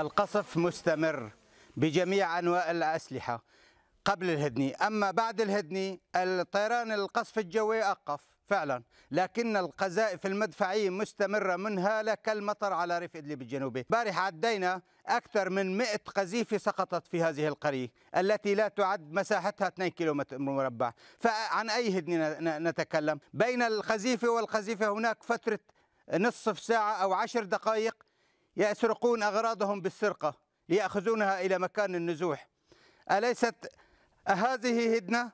القصف مستمر بجميع أنواع الأسلحة قبل الهدني أما بعد الهدني الطيران القصف الجوي أقف فعلا لكن القذائف المدفعية مستمرة هاله كالمطر على ريف إدلب الجنوبي بارح عدينا أكثر من 100 قذيفة سقطت في هذه القرية التي لا تعد مساحتها 2 كيلومتر مربع فعن أي هدني نتكلم بين القذيفة والقذيفة هناك فترة نصف ساعة أو عشر دقائق يسرقون أغراضهم بالسرقة ليأخذونها إلى مكان النزوح أليست هذه هدنة؟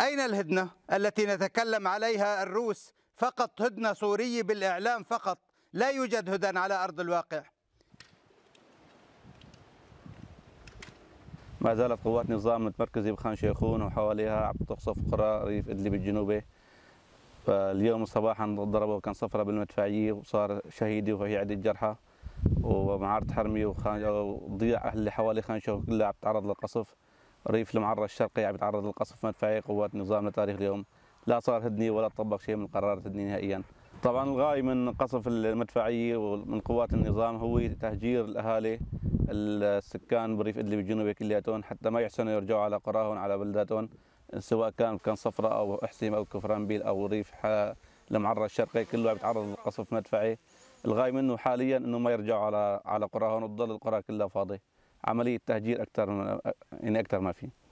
أين الهدنة التي نتكلم عليها الروس فقط هدنة صورية بالإعلام فقط لا يوجد هدن على أرض الواقع ما زالت قوات نظام متمركزة بخان شيخون وحواليها عم تقصف قرى ريف إدلب الجنوبي فاليوم صباحا ضربه كان صفرة بالمدفعية وصار شهيدي وفي عدة جرحى ومعارض حرمي أهل اللي حوالي خانشوف كلها عم تعرض للقصف ريف المعرة الشرقي عم يتعرض للقصف مدفعي قوات نظام لتاريخ اليوم لا صار هدني ولا طبق شيء من قرارات هدني نهائيا طبعا الغاية من قصف المدفعية ومن قوات النظام هو تهجير الأهالي السكان بريف إدلب الجنوبي كلياتهم حتى ما يحسنوا يرجعوا على قراهم على بلداتهم سواء كان كان صفراء او حسيمه او كفرانبيل او ريف المعره الشرقيه كله يتعرض للقصف مدفعي الغاية منه حاليا انه ما يرجعوا على على قراهم وتضل القرى كلها فاضيه عمليه تهجير اكثر من يعني اكثر ما في